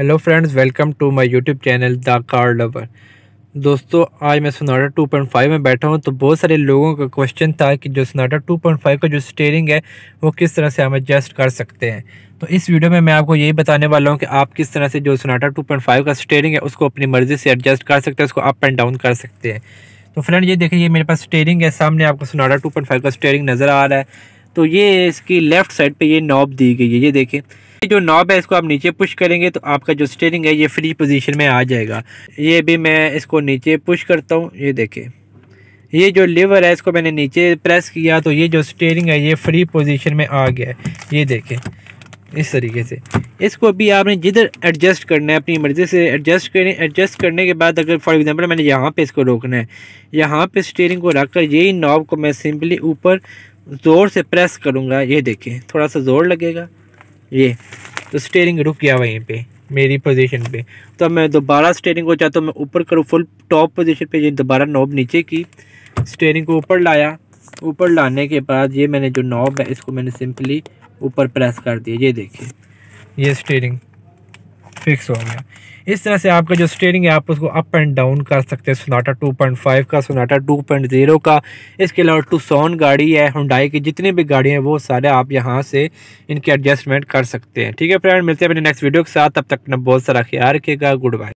hello friends welcome to my YouTube channel the car lover दोस्तों आज मैं Sonata 2.5 में बैठा हूं तो बहुत सारे लोगों का क्वेश्चन था कि जो सोनाटा 2.5 का जो स्टेयरिंग है वो किस तरह से हम एडजस्ट कर सकते हैं तो इस वीडियो में मैं आपको यही बताने वाला हूं कि आप किस तरह से जो सोनाटा टू का स्टेयरिंग है उसको अपनी मर्ज़ी से एडजस्ट कर सकते हैं उसको अप एंड डाउन कर सकते हैं तो फ्रेंड ये देखिए ये मेरे पास स्टेयरिंग है सामने आपको सोनाटा टू का स्टेयरिंग नज़र आ रहा है तो ये इसकी लेफ़्ट साइड पर ये नॉब दी गई है ये देखें जो नॉब है इसको आप नीचे पुश करेंगे तो आपका जो स्टेयरिंग है ये फ्री पोजीशन में आ जाएगा ये भी मैं इसको नीचे पुश करता हूँ ये देखें ये जो लीवर है इसको मैंने नीचे प्रेस किया तो ये जो स्टेयरिंग है ये फ्री पोजीशन में आ गया है ये देखें इस तरीके से इसको भी आपने जिधर एडजस्ट करना है अपनी मर्ज़ी से एडजस्ट करें एडजस्ट करने के बाद अगर फॉर एग्जांपल मैंने यहाँ पे इसको रोकना है यहाँ पे स्टीयरिंग को रखकर यही नॉब को मैं सिंपली ऊपर ज़ोर से प्रेस करूँगा ये देखें थोड़ा सा ज़ोर लगेगा ये तो स्टेयरिंग रुक गया वहीं पे मेरी पोजीशन पे तो अब मैं दोबारा स्टेयरिंग को चाहता तो मैं ऊपर करूँ फुल टॉप पोजीशन पे ये दोबारा नॉब नीचे की स्टेयरिंग को ऊपर लाया ऊपर लाने के बाद ये मैंने जो नॉब है इसको मैंने सिंपली ऊपर प्रेस कर दिया ये देखिए ये स्टेयरिंग फिक्स हो गया इस तरह से आपका जो स्टेयरिंग है आप उसको अप एंड डाउन कर सकते हैं सोनाटा 2.5 का सोनाटा 2.0 का इसके अलावा सोन गाड़ी है हुडाई की जितनी भी गाड़ी हैं वो सारे आप यहाँ से इनके एडजस्टमेंट कर सकते हैं ठीक है फ्रेंड मिलते हैं अपने नेक्स्ट वीडियो के साथ तब तक अपना बहुत सारा ख्याल रखिएगा गुड बाय